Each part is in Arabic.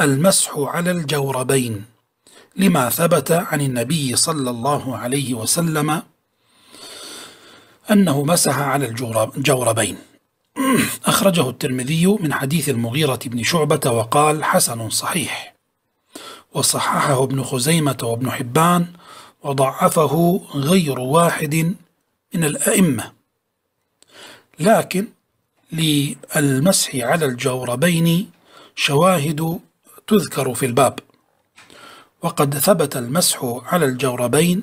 المسح على الجوربين لما ثبت عن النبي صلى الله عليه وسلم أنه مسح على الجوربين أخرجه الترمذي من حديث المغيرة بن شعبة وقال حسن صحيح وصححه ابن خزيمة وابن حبان وضعفه غير واحد من الأئمة لكن للمسح على الجوربين شواهد تذكر في الباب وقد ثبت المسح على الجوربين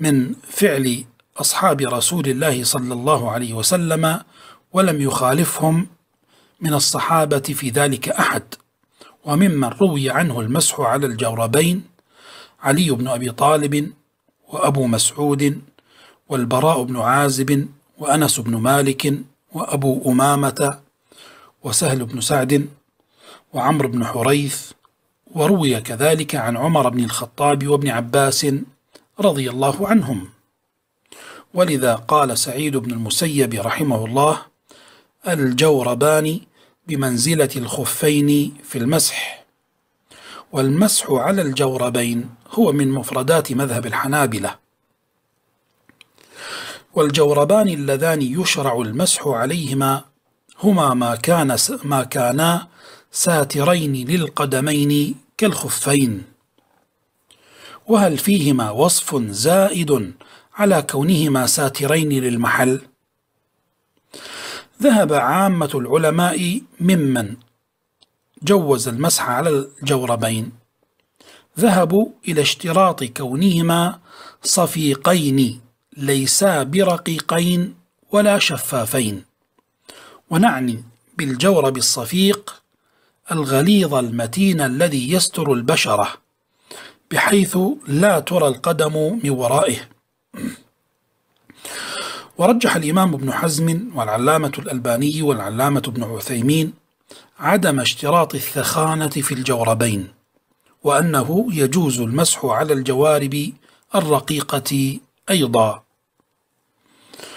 من فعل أصحاب رسول الله صلى الله عليه وسلم ولم يخالفهم من الصحابة في ذلك أحد وممن روي عنه المسح على الجوربين علي بن أبي طالب وأبو مسعود والبراء بن عازب وأنس بن مالك وأبو أمامة وسهل بن سعد وعمرو بن حريث وروي كذلك عن عمر بن الخطاب وابن عباس رضي الله عنهم ولذا قال سعيد بن المسيب رحمه الله الجوربان بمنزلة الخفين في المسح والمسح على الجوربين هو من مفردات مذهب الحنابلة والجوربان اللذان يشرع المسح عليهما هما ما كان ما كانا ساترين للقدمين كالخفين وهل فيهما وصف زائد على كونهما ساترين للمحل ذهب عامة العلماء ممن جوز المسح على الجوربين ذهبوا إلى اشتراط كونهما صفيقين ليسا برقيقين ولا شفافين ونعني بالجورب الصفيق الغليظ المتين الذي يستر البشرة بحيث لا ترى القدم من ورائه ورجح الإمام ابن حزم والعلامة الألباني والعلامة ابن عثيمين عدم اشتراط الثخانة في الجوربين وأنه يجوز المسح على الجوارب الرقيقة أيضا